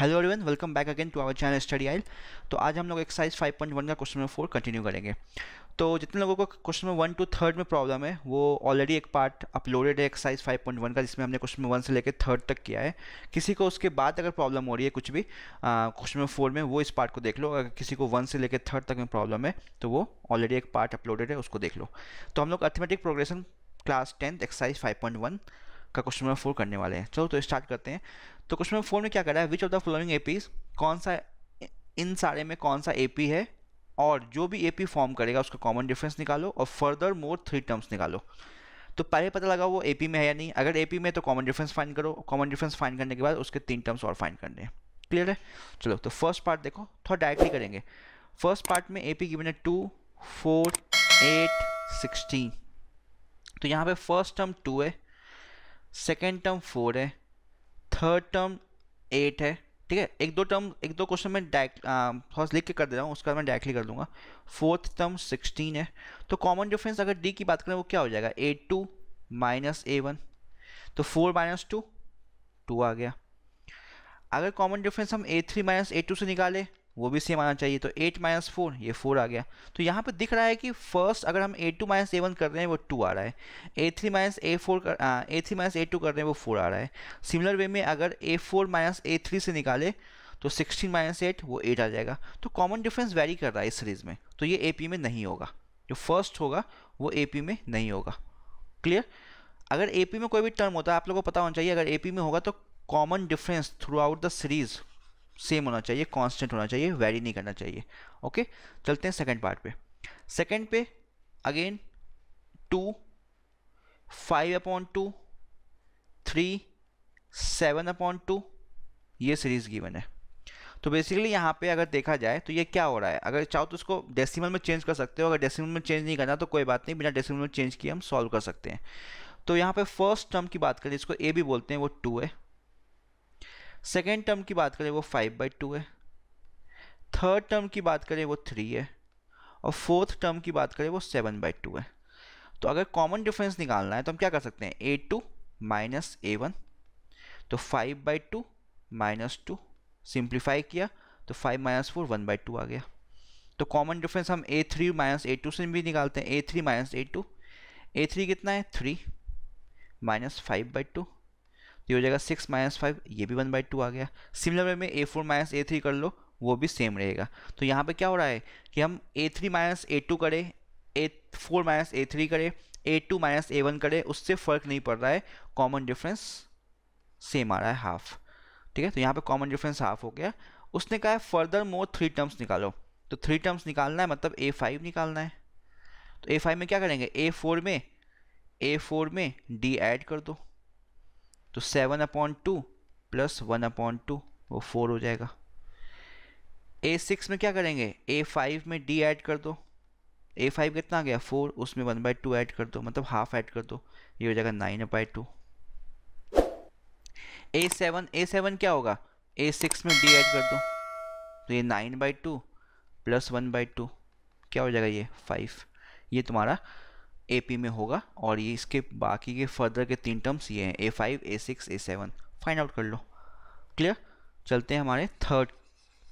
hello everyone welcome back again to our channel Study Aisle तो आज हम लोग एक्सरसाइज 5.1 का क्वेश्चन नंबर फोर कंटिन्यू करेंगे तो जितने लोगों को question number one two third में प्रॉब्लम है वो ऑलरेडी एक पार्ट अपलोडेड है एक्सरसाइज 5.1 का जिसमें हमने क्वेश्चन नंबर वन से लेकर थर्ड तक किया है किसी को उसके बाद अगर प्रॉब्लम हो रही है कुछ भी क्वेश्चन नंबर फोर में वो इस पार्ट को देख लो अगर किसी को वन से लेकर थर्ड तक में प्रॉब्लम है तो वो ऑलरेडी एक पार्ट अपलोडेड है उसको देख लो तो हम लोग arithmetic progression class tenth exercise five का क्वेश्चन नंबर फोर करने वाले हैं चलो तो स्टार्ट करते हैं तो क्वेश्चन नंबर फोर में क्या करा है which of the following APs कौन सा इन सारे में कौन सा एपी है और जो भी एपी फॉर्म करेगा उसका कॉमन डिफरेंस निकालो और फर्दर मोर थ्री टर्म्स निकालो तो पहले पता लगा वो एपी में है या नहीं अगर एपी में तो कॉमन डिफरेंस फाइन करो कॉमन डिफरेंस फाइन करने के बाद उसके तीन टर्म्स और फाइन करने हैं क्लियर है चलो तो फर्स्ट पार्ट देखो थोड़ा डायरेक्टली करेंगे फर्स्ट पार्ट में ए पी गिवन है टू फोर एट सिक्सटीन तो यहाँ पे फर्स्ट टर्म टू है सेकेंड टर्म फोर है थर्ड टर्म एट है ठीक है एक दो टर्म एक दो क्वेश्चन मैं डायरेक्ट थोड़ा लिख के कर दे रहा हूँ उसका मैं डायरेक्टली कर दूंगा फोर्थ टर्म सिक्सटीन है तो कॉमन डिफरेंस अगर डी की बात करें वो क्या हो जाएगा a two minus a one तो फोर माइनस टू टू आ गया अगर कॉमन डिफरेंस हम a three minus a two से निकालें वो भी सेम आना चाहिए तो एट माइनस फोर ये फोर आ गया तो यहाँ पे दिख रहा है कि फर्स्ट अगर हम a two minus a one कर रहे हैं वो टू आ रहा है a three minus a four कर a three minus a two कर रहे हैं वो फोर आ रहा है सिमिलर वे में अगर a four minus a three से निकाले तो सिक्सटीन माइनस एट वो एट आ जाएगा तो कॉमन डिफरेंस वेरी कर रहा है इस सीरीज़ में तो ये ए में नहीं होगा जो फर्स्ट होगा वो ए में नहीं होगा क्लियर अगर ए में कोई भी टर्म होता है आप लोगों को पता होना चाहिए अगर ए में होगा तो common difference throughout the series same होना चाहिए कांस्टेंट होना चाहिए वेरी नहीं करना चाहिए ओके चलते हैं सेकंड पार्ट पे सेकंड पे again two five upon two three seven upon two ये सीरीज गिवन है तो बेसिकली यहाँ पे अगर देखा जाए तो ये क्या हो रहा है अगर चाहो तो उसको डेसिमल में चेंज कर सकते हो अगर डेसिमल में चेंज नहीं करना तो कोई बात नहीं बिना डेसिमल में चेंज किए हम सॉल्व कर सकते हैं तो यहाँ पे फर्स्ट टर्म की बात करें इसको ए भी बोलते हैं वो टू है सेकेंड टर्म की बात करें वो फाइव बाई टू है थर्ड टर्म की बात करें वो थ्री है और फोर्थ टर्म की बात करें वो सेवन बाई टू है तो अगर कॉमन डिफरेंस निकालना है तो हम क्या कर सकते हैं a two minus a one तो five by two minus two simplify किया तो five minus four one by two आ गया तो कॉमन डिफरेंस हम a three minus a two से भी निकालते हैं a three minus a two a three कितना है three minus five by two ये हो जाएगा सिक्स माइनस फाइव ये भी वन बाई टू आ गया सिमिलर वे में a four minus a three कर लो वो भी सेम रहेगा तो यहाँ पे क्या हो रहा है कि हम a three minus a two करें a four minus a three करें a two minus a one करें उससे फ़र्क नहीं पड़ रहा है कॉमन डिफरेंस सेम आ रहा है हाफ ठीक है तो यहाँ पे कॉमन डिफरेंस हाफ हो गया उसने कहा है फर्दर मोर थ्री टर्म्स निकालो तो थ्री टर्म्स निकालना है मतलब ए फाइव निकालना है तो ए फाइव में क्या करेंगे ए फोर में ए फोर में डी ऐड कर दो तो seven upon two plus one upon two वो फोर हो जाएगा ए सिक्स में क्या करेंगे ए फाइव में डी ऐड कर दो ए फाइव कितना आ गया फोर उसमें वन बाई टू ऐड कर दो मतलब हाफ ऐड कर दो ये हो जाएगा nine by two a seven a seven क्या होगा ए सिक्स में डी ऐड कर दो तो ये nine by two plus one by two क्या हो जाएगा ये फाइव ये तुम्हारा ए पी में होगा और ये इसके बाकी के फर्दर के तीन टर्म्स ये हैं a five a six a seven find out कर लो क्लियर चलते हैं हमारे थर्ड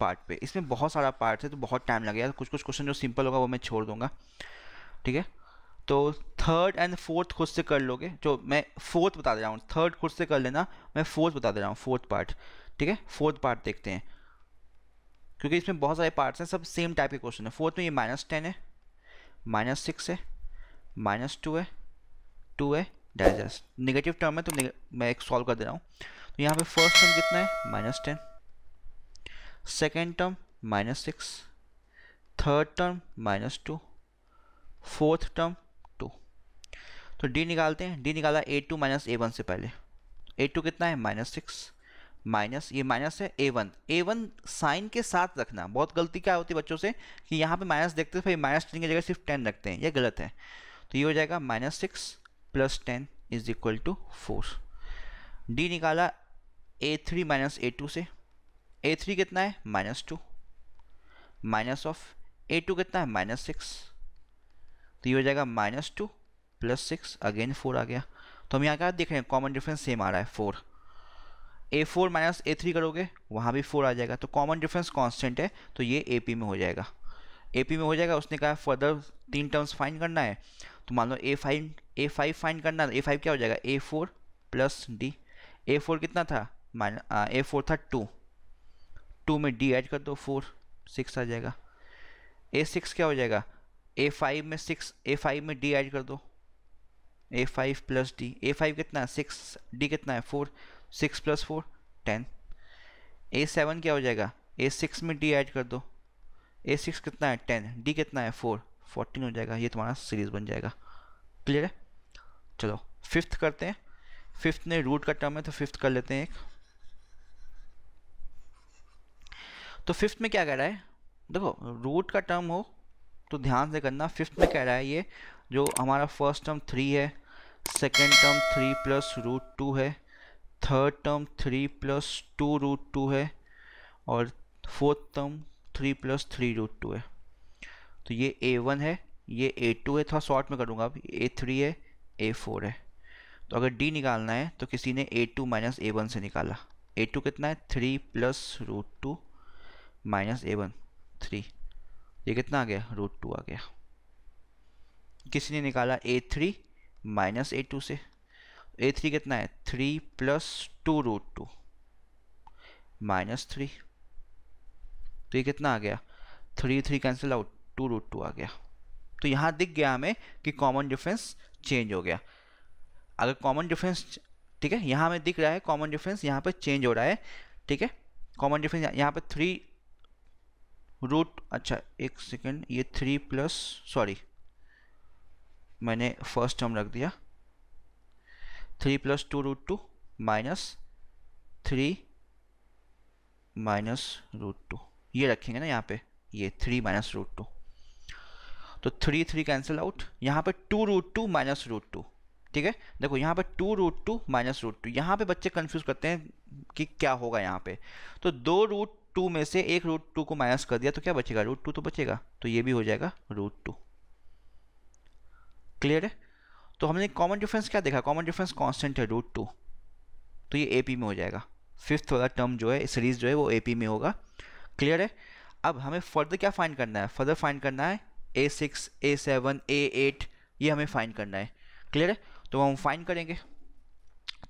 पार्ट पे इसमें बहुत सारा पार्ट है तो बहुत टाइम लगेगा कुछ कुछ क्वेश्चन जो सिंपल होगा वो मैं छोड़ दूंगा ठीक है तो थर्ड एंड फोर्थ खुद से कर लोगे जो मैं फोर्थ बता दे रहा हूँ थर्ड खुद से कर लेना मैं फोर्थ बता दे रहा हूँ फोर्थ पार्ट ठीक है फोर्थ पार्ट देखते हैं क्योंकि इसमें बहुत सारे पार्ट्स हैं सब सेम टाइप के क्वेश्चन है फोर्थ में ये माइनस टेन है माइनस सिक्स है माइनस टू है टू है डाइजेस निगेटिव टर्म है तो मैं एक सॉल्व कर दे रहा हूँ तो यहाँ पे फर्स्ट टर्म कितना है minus ten second term minus six third term minus two fourth term two तो डी निकालते हैं डी निकाला a two minus a one से पहले ए टू कितना है माइनस सिक्स माइनस ये माइनस है a one a one sign के साथ रखना बहुत गलती क्या होती है बच्चों से कि यहाँ पे माइनस देखते हैं फिर माइनस टेन की जगह सिर्फ टेन रखते हैं ये गलत है तो ये हो जाएगा minus six plus ten is equal to four d निकाला a three minus a two से ए थ्री कितना है minus two minus of a two कितना है माइनस सिक्स तो ये हो जाएगा minus two plus six again four आ गया तो हम यहाँ क्या देख रहे हैं कॉमन डिफरेंस सेम आ रहा है four a four minus a three करोगे वहाँ भी फोर आ जाएगा तो कॉमन डिफरेंस कांस्टेंट है तो ये ए पी में हो जाएगा ए पी में हो जाएगा उसने कहा फर्दर तीन टर्म्स फाइंड करना है तो मान लो a five a five find करना ए फाइव क्या हो जाएगा a four plus d a four कितना था माइन ए फोर था टू टू में डी ऐड कर दो फोर सिक्स आ जाएगा ए सिक्स क्या हो जाएगा ए फाइव में सिक्स ए फाइव में डी ऐड कर दो a five plus d a five कितना है सिक्स डी कितना है four six plus four ten a seven क्या हो जाएगा ए सिक्स में डी ऐड कर दो ए सिक्स कितना है टेन डी कितना है फोर फोर्टीन हो जाएगा ये तुम्हारा सीरीज़ बन जाएगा क्लियर है चलो फिफ्थ करते हैं फिफ्थ ने रूट का टर्म है तो फिफ्थ कर लेते हैं एक तो फिफ्थ में क्या कह रहा है देखो रूट का टर्म हो तो ध्यान से करना फिफ्थ में कह रहा है ये जो हमारा फर्स्ट टर्म थ्री है second term three plus root two है third term three plus two root two है और fourth term three plus three root two है तो ये ए वन है ये ए टू है थोड़ा शॉर्ट में करूँगा अब ए थ्री है ए फोर है तो अगर डी निकालना है तो किसी ने a two minus a one से निकाला ए टू कितना है three plus root two minus a one three ये कितना आ गया रूट टू आ गया किसी ने निकाला a three minus a two से ए थ्री कितना है three plus two root two minus three तो ये कितना आ गया three three cancel out two root two आ गया तो यहाँ दिख गया हमें कि कॉमन डिफरेंस चेंज हो गया अगर कॉमन डिफरेंस ठीक है यहाँ हमें दिख रहा है कॉमन डिफरेंस यहाँ पर चेंज हो रहा है ठीक है कॉमन डिफरेंस यहाँ पर थ्री रूट अच्छा एक सेकेंड ये थ्री प्लस सॉरी मैंने फर्स्ट टर्म रख दिया three plus two root two minus three minus root two ये रखेंगे ना यहाँ पे ये थ्री माइनस रूट टू तो थ्री थ्री कैंसिल आउट यहाँ पे two root two minus root two ठीक है देखो यहाँ पे two root two minus root two यहाँ पे बच्चे कंफ्यूज करते हैं कि क्या होगा यहाँ पे तो दो रूट टू में से एक रूट टू को माइनस कर दिया तो क्या बचेगा रूट टू तो बचेगा तो ये भी हो जाएगा रूट टू क्लियर है तो हमने कॉमन डिफरेंस क्या देखा कॉमन डिफरेंस कॉन्स्टेंट है रूट टू तो ये पी में हो जाएगा फिफ्थ वाला टर्म जो है सीरीज जो है वो पी में होगा क्लियर है अब हमें फर्दर क्या फाइंड करना है फर्दर फाइंड करना है a six a seven a eight ये हमें फाइन करना है क्लियर है तो हम फाइन करेंगे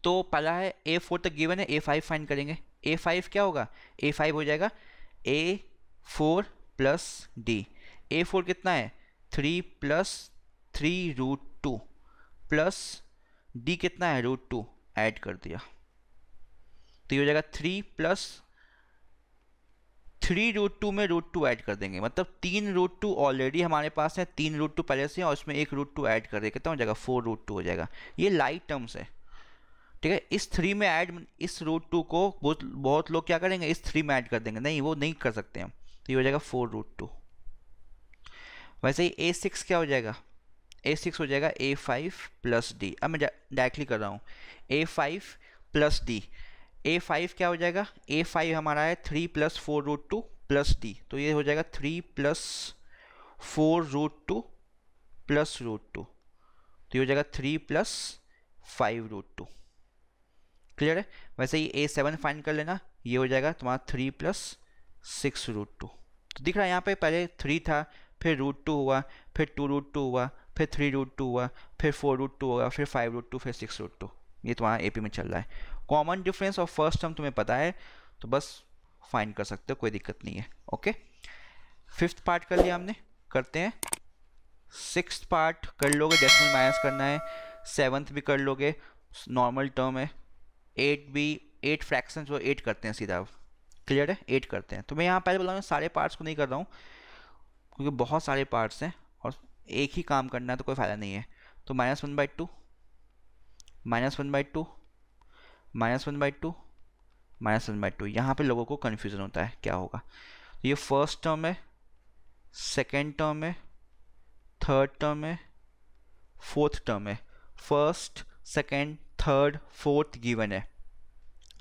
तो पहला है ए फोर तक गिवन है ए फाइव फाइन करेंगे ए फाइव क्या होगा ए फाइव हो जाएगा a four plus d a four कितना है three plus three root two plus d कितना है रूट टू ऐड कर दिया तो ये हो जाएगा three plus three root two में रूट टू ऐड कर देंगे मतलब तीन रूट टू ऑलरेडी हमारे पास है तीन रूट टू पहले से और उसमें एक रूट टू ऐड कर दे हूँ हो जाएगा फोर रूट टू हो जाएगा ये लाइट टर्म्स है ठीक है इस थ्री में ऐड इस रूट टू को बहुत बहुत लोग क्या करेंगे इस थ्री में ऐड कर देंगे नहीं वो नहीं कर सकते हम तो ये हो जाएगा फोर रूट टू वैसे ही ए सिक्स क्या हो जाएगा ए सिक्स हो जाएगा ए फाइव प्लस डी अब मैं डायरेक्टली कर रहा हूँ a five plus d a five क्या हो जाएगा ए फाइव हमारा है three plus four root two plus d तो ये हो जाएगा three plus four root two plus root two तो ये हो जाएगा three plus five root two clear है वैसे ही ए सेवन फाइन कर लेना ये हो जाएगा तुम्हारा three plus six root two तो दिख रहा है यहाँ पे पहले थ्री था फिर रूट टू हुआ फिर टू रूट टू हुआ फिर थ्री रूट टू हुआ फिर फोर रूट टू होगा फिर फाइव रूट टू फिर सिक्स रूट टू ये तुम्हारा तो एपी में चल रहा है कॉमन डिफरेंस और फर्स्ट टर्म तुम्हें पता है तो बस फाइन कर सकते हो कोई दिक्कत नहीं है ओके फिफ्थ पार्ट कर लिया हमने करते हैं सिक्स पार्ट कर लोगे डेसिमल माइनस करना है सेवन्थ भी कर लोगे नॉर्मल टर्म है एट भी एट फ्रैक्शन वो एट करते हैं सीधा क्लियर है एट करते हैं तो मैं यहाँ पहले बोला हूँ सारे पार्ट्स को नहीं कर रहा हूँ क्योंकि बहुत सारे पार्ट्स हैं और एक ही काम करना है तो कोई फ़ायदा नहीं है तो minus one by two minus one by two minus one by two minus one by two यहाँ पर लोगों को कन्फ्यूज़न होता है क्या होगा तो ये फर्स्ट टर्म है सेकेंड टर्म है थर्ड टर्म है फोर्थ टर्म है first second third fourth given है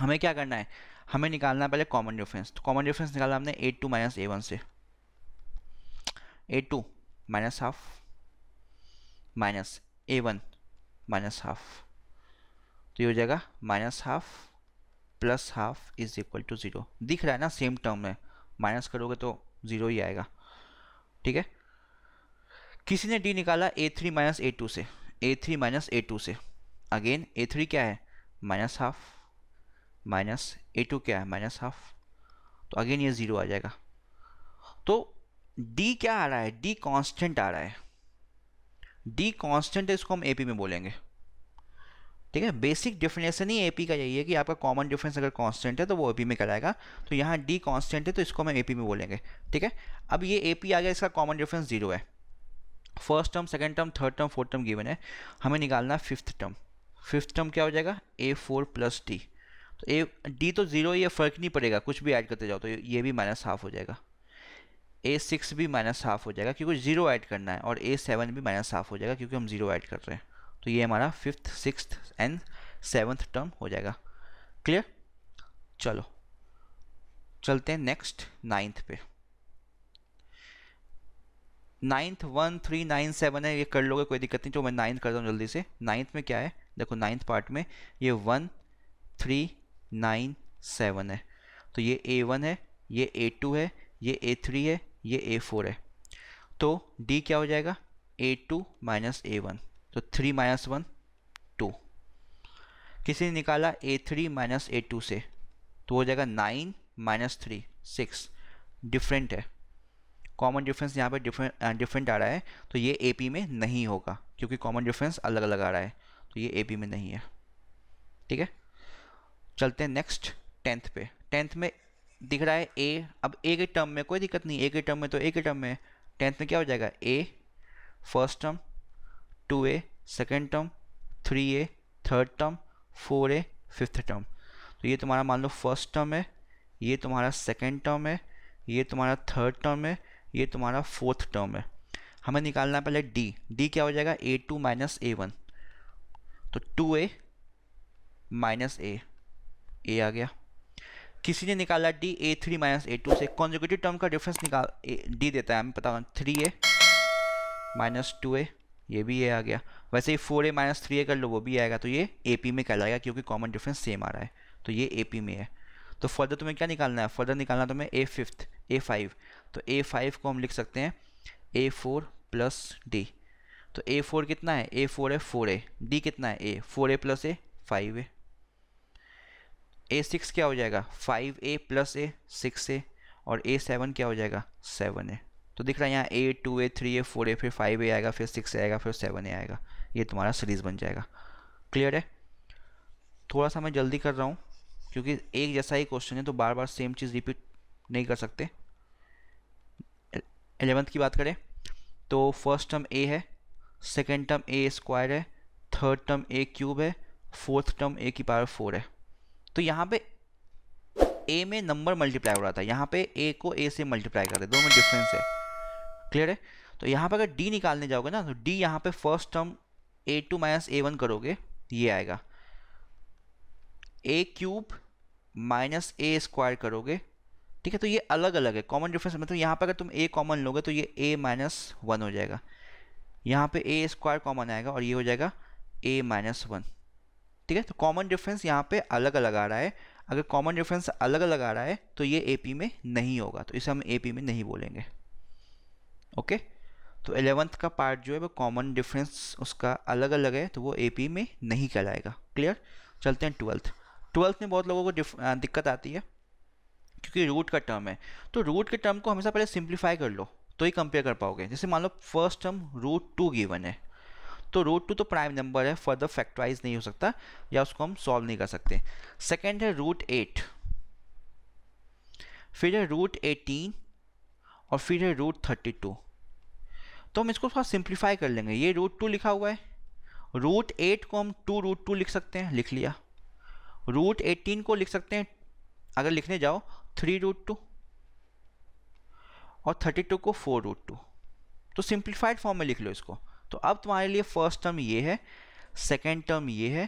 हमें क्या करना है हमें निकालना है पहले कॉमन डिफरेंस तो कॉमन डिफरेंस निकाला हमने a two minus a one से a two minus half minus a one minus half तो ये हो जाएगा minus half plus half is equal to zero दिख रहा है ना सेम टर्म में माइनस करोगे तो ज़ीरो ही आएगा ठीक है किसी ने डी निकाला a three minus a two से a three minus a two से अगेन ए थ्री क्या है minus half minus a two क्या है माइनस हाफ तो अगेन ये ज़ीरो आ जाएगा तो डी क्या आ रहा है डी कॉन्स्टेंट आ रहा है डी कॉन्स्टेंट है इसको हम ए पी में बोलेंगे ठीक है बेसिक डिफिनेशन ही एपी का यही है कि आपका कॉमन डिफरेंस अगर कांस्टेंट है तो वो एपी में कराएगा तो यहाँ डी कांस्टेंट है तो इसको हम एपी में बोलेंगे ठीक है अब ये एपी आ गया इसका कॉमन डिफरेंस जीरो है first term second term third term fourth term given है हमें निकालना फिफ्थ टर्म फिफ्थ टर्म क्या हो जाएगा ए फोर प्लस डी तो ए डी तो जीरो ये फर्क नहीं पड़ेगा कुछ भी ऐड करते जाओ तो ये भी माइनस हाफ हो जाएगा ए सिक्स भी माइनस हाफ हो जाएगा क्योंकि जीरो ऐड करना है और ए सेवन भी माइनस हाफ हो जाएगा क्योंकि हम जीरो ऐड कर रहे हैं तो ये हमारा fifth six and seventh term हो जाएगा क्लियर चलो चलते हैं नेक्स्ट नाइन्थ पे ninth one three nine seven है ये कर लोगे कोई दिक्कत नहीं जो मैं नाइन्थ करता हूँ जल्दी से नाइन्थ में क्या है देखो नाइन्थ पार्ट में ये वन थ्री नाइन सेवन है तो ये ए वन है ये ए टू है ये ए थ्री है ये ए फोर है तो डी क्या हो जाएगा a two minus a one तो थ्री माइनस वन टू किसी ने निकाला a three minus a two से तो हो जाएगा nine minus three six different है कॉमन डिफरेंस यहाँ पे डिफरेंट डिफरेंट uh, आ रहा है तो ये ए पी में नहीं होगा क्योंकि कॉमन डिफरेंस अलग अलग आ रहा है तो ये ए पी में नहीं है ठीक है चलते हैं नेक्स्ट टेंथ पे टेंथ में दिख रहा है ए अब ए के टर्म में कोई दिक्कत नहीं ए के टर्म में तो ए के टर्म में टेंथ में क्या हो जाएगा a first term two a second term three a third term four a fifth term तो ये तुम्हारा मान लो फर्स्ट टर्म है ये तुम्हारा सेकेंड टर्म है ये तुम्हारा थर्ड टर्म है ये तुम्हारा फोर्थ टर्म है हमें निकालना है पहले डी डी क्या हो जाएगा a two minus a one तो two a minus a a आ गया किसी ने निकाला d a three minus a two से कॉन्जिक्यूटिव टर्म का डिफरेंस निकाल डी देता है हमें पता three a minus two a ये भी ये आ गया वैसे ही four a minus three a कर लो वो भी आएगा तो ये ए पी में कहलाएगा क्योंकि कॉमन डिफरेंस सेम आ रहा है तो ये ए पी में है तो फर्दर तुम्हें क्या निकालना है फर्दर निकालना तुम्हें ए फिफ्थ ए फाइव तो ए फाइव को हम लिख सकते हैं ए फोर प्लस डी तो ए फोर कितना है ए फोर है फोर ए डी कितना है a four a plus a five a a six क्या हो जाएगा five a plus a six a और ए सेवन क्या हो जाएगा सेवन ए तो दिख रहा है यहाँ a two a three a four a फिर फाइव ए आएगा फिर सिक्स आएगा फिर सेवन ए आएगा ये तुम्हारा सीरीज़ बन जाएगा क्लियर है थोड़ा सा मैं जल्दी कर रहा हूँ क्योंकि एक जैसा ही क्वेश्चन है तो बार बार सेम चीज़ रिपीट नहीं कर सकते एलेवंथ की बात करें तो फर्स्ट टर्म ए है सेकेंड टर्म ए स्क्वायर है थर्ड टर्म ए क्यूब है फोर्थ टर्म ए की पावर फोर है तो यहाँ पे ए में नंबर मल्टीप्लाई हो रहा था यहाँ पे ए को ए से मल्टीप्लाई कर रहे दोनों में डिफरेंस है क्लियर है तो यहाँ पर अगर डी निकालने जाओगे ना तो डी यहाँ पे first term a two minus a one करोगे ये आएगा a cube minus a square करोगे ठीक है तो ये अलग अलग है कॉमन डिफरेंस मतलब यहाँ पर अगर तुम ए कॉमन लोगे तो ये ए माइनस वन हो जाएगा यहाँ पे ए स्क्वायर कॉमन आएगा और ये हो जाएगा ए माइनस वन ठीक है तो कॉमन डिफरेंस यहाँ पे अलग अलग आ रहा है अगर कॉमन डिफरेंस अलग अलग आ रहा है तो ये ए में नहीं होगा तो इसे हम ए में नहीं बोलेंगे ओके तो एलेवंथ का पार्ट जो है वो कॉमन डिफरेंस उसका अलग अलग है तो वो एपी में नहीं कहलाएगा क्लियर चलते हैं ट्वेल्थ ट्वेल्थ में बहुत लोगों को दिक्कत आती है क्योंकि रूट का टर्म है तो रूट के टर्म को हमेशा पहले सिंप्लीफाई कर लो तो ही कंपेयर कर पाओगे जैसे मान लो first term root two given है तो रूट टू तो प्राइम नंबर है फर्दर फैक्टराइज नहीं हो सकता या उसको हम सॉल्व नहीं कर सकते सेकेंड है रूट एट फिर है रूट एटीन और फिर है रूट थर्टी टू तो हम इसको थोड़ा सिंप्लीफाई कर लेंगे ये रूट टू लिखा हुआ है रूट एट को हम टू रूट टू लिख सकते हैं लिख लिया रूट एटीन को लिख सकते हैं अगर लिखने जाओ थ्री रूट टू और थर्टी टू को फोर रूट टू तो सिंप्लीफाइड फॉर्म में लिख लो इसको तो अब तुम्हारे लिए फर्स्ट टर्म ये है सेकेंड टर्म ये है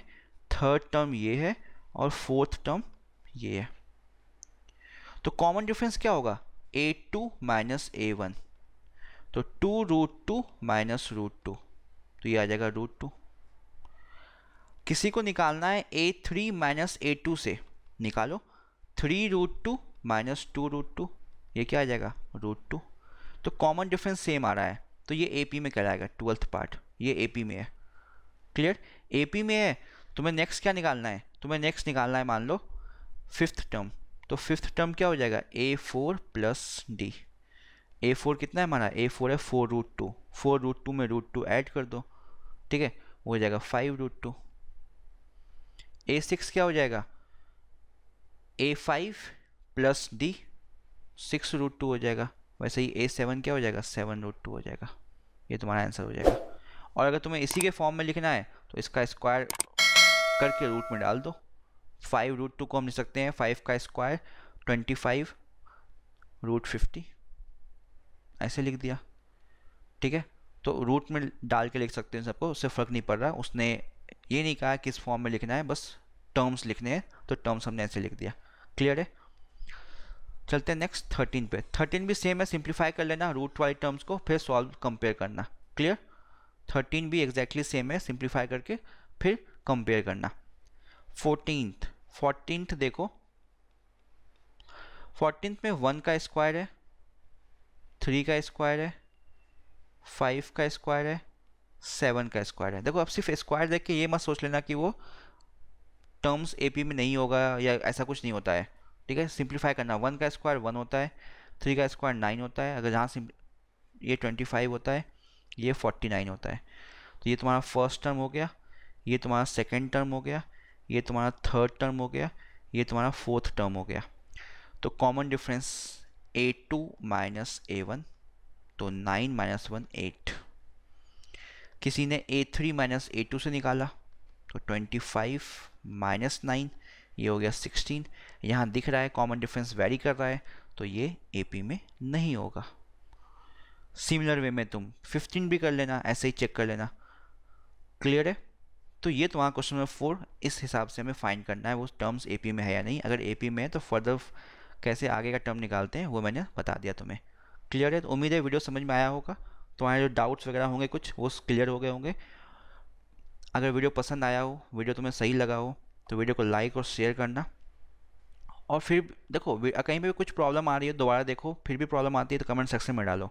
थर्ड टर्म ये है और फोर्थ टर्म ये है तो कॉमन डिफरेंस क्या होगा a two minus a one तो two root two minus root two तो ये आ जाएगा रूट टू किसी को निकालना है a three minus a two से निकालो three root two minus two root two ये क्या आ जाएगा रूट टू तो कॉमन डिफरेंस सेम आ रहा है तो ये ए पी में कहलाएगा ट्वेल्थ पार्ट ये ए पी में है क्लियर ए पी में है तुम्हें नेक्स्ट क्या निकालना है तुम्हें नेक्स्ट निकालना है मान लो फिफ्थ टर्म तो फिफ्थ टर्म क्या हो जाएगा a four plus d a four कितना है हमारा ए फोर है four root two four root two में रूट टू ऐड कर दो ठीक है हो जाएगा five root two a six क्या हो जाएगा a five plus d six root two हो जाएगा वैसे ही ए सेवन क्या हो जाएगा सेवन रूट टू हो जाएगा ये तुम्हारा आंसर हो जाएगा और अगर तुम्हें इसी के फॉर्म में लिखना है तो इसका स्क्वायर करके रूट में डाल दो फाइव रूट टू को हम लिख सकते हैं फाइव का square twenty five root fifty ऐसे लिख दिया ठीक है तो रूट में डाल के लिख सकते हैं सबको उससे फ़र्क नहीं पड़ रहा उसने ये नहीं कहा किस फॉर्म में लिखना है बस टर्म्स लिखने हैं तो टर्म्स हमने ऐसे लिख दिया क्लियर है चलते हैं नेक्स्ट थर्टीन पे थर्टीन भी सेम है सिंप्लीफाई कर लेना रूट वाले टर्म्स को फिर सॉल्व कंपेयर करना क्लियर थर्टीन भी एग्जैक्टली exactly सेम है सिंप्लीफाई करके फिर कंपेयर करना फोर्टीनथ फोर्टीनथ देखो फोर्टीनथ में वन का स्क्वायर है थ्री का स्क्वायर है फाइव का स्क्वायर है सेवन का स्क्वायर है देखो आप सिर्फ स्क्वायर देख के ये मत सोच लेना कि वो टर्म्स ए में नहीं होगा या ऐसा कुछ नहीं होता है ठीक है सिंप्लीफाई करना वन का स्क्वायर वन होता है थ्री का स्क्वायर नाइन होता है अगर जहाँ ये ट्वेंटी फाइव होता है ये फोर्टी नाइन होता है तो ये तुम्हारा फर्स्ट टर्म हो गया ये तुम्हारा सेकेंड टर्म हो गया ये तुम्हारा थर्ड टर्म हो गया ये तुम्हारा फोर्थ टर्म हो गया तो common difference a two minus a one तो नाइन माइनस वन एट किसी ने a three minus a two से निकाला तो ट्वेंटी फाइव माइनस नाइन ये हो गया सिक्सटीन यहाँ दिख रहा है कॉमन डिफरेंस वेरी कर रहा है तो ये एपी में नहीं होगा सिमिलर वे में तुम फिफ्टीन भी कर लेना ऐसे ही चेक कर लेना क्लियर है तो ये तुम्हारा क्वेश्चन नंबर फोर इस हिसाब से हमें फाइंड करना है वो टर्म्स एपी में है या नहीं अगर एपी में है तो फर्दर कैसे आगे का टर्म निकालते हैं वो मैंने बता दिया तुम्हें क्लियर है तो उम्मीद है वीडियो समझ में आया होगा तुम्हारे जो डाउट्स वगैरह होंगे कुछ वो क्लियर हो गए होंगे अगर वीडियो पसंद आया हो वीडियो तुम्हें सही लगा हो तो वीडियो को लाइक और शेयर करना और फिर देखो कहीं पर भी कुछ प्रॉब्लम आ रही है दोबारा देखो फिर भी प्रॉब्लम आती है तो कमेंट सेक्शन में डालो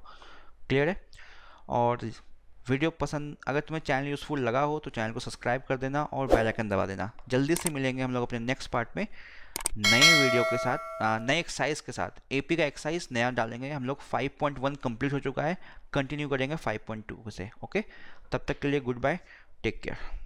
क्लियर है और वीडियो पसंद अगर तुम्हें चैनल यूज़फुल लगा हो तो चैनल को सब्सक्राइब कर देना और बेल आइकन दबा देना जल्दी से मिलेंगे हम लोग अपने नेक्स्ट पार्ट में नए वीडियो के साथ नए एक्सरसाइज के साथ एपी का एक्सरसाइज नया डालेंगे हम लोग 5.1 कंप्लीट हो चुका है कंटिन्यू करेंगे 5.2 से ओके तब तक के लिए गुड बाय टेक केयर